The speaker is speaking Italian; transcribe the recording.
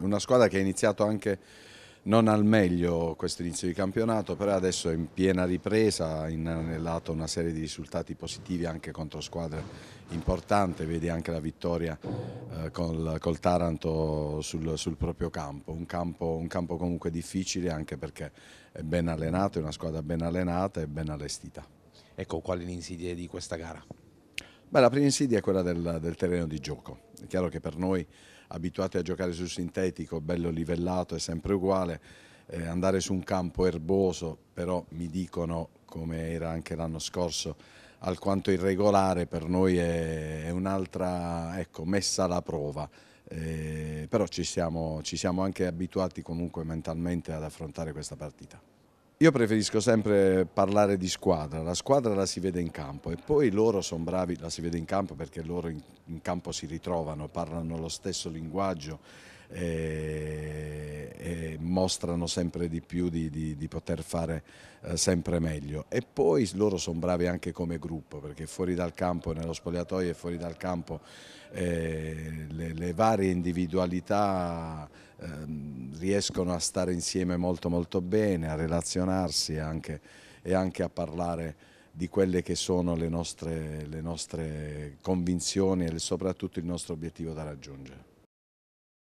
una squadra che ha iniziato anche non al meglio questo inizio di campionato, però adesso è in piena ripresa, ha inanellato una serie di risultati positivi anche contro squadre importanti, vedi anche la vittoria eh, col, col, Taranto sul, sul proprio campo. Un, campo, un campo comunque difficile anche perché è ben allenato, è una squadra ben allenata e ben allestita. Ecco, quali le insidie di questa gara? Beh, la prima insidia è quella del, del terreno di gioco è chiaro che per noi abituati a giocare sul sintetico, bello livellato, è sempre uguale, eh, andare su un campo erboso, però mi dicono, come era anche l'anno scorso, alquanto irregolare, per noi è, è un'altra ecco, messa alla prova. Eh, però ci siamo, ci siamo anche abituati comunque mentalmente ad affrontare questa partita. Io preferisco sempre parlare di squadra, la squadra la si vede in campo e poi loro sono bravi, la si vede in campo perché loro in, in campo si ritrovano, parlano lo stesso linguaggio e, eh, e mostrano sempre di più di, di, di poter fare eh, sempre meglio e poi loro sono bravi anche come gruppo perché fuori dal campo, nello spogliatoio e fuori dal campo eh, le, le, varie individualità eh, riescono a stare insieme molto molto bene, a relazionarsi anche, e anche a parlare di quelle che sono le nostre, le nostre convinzioni e soprattutto il nostro obiettivo da raggiungere.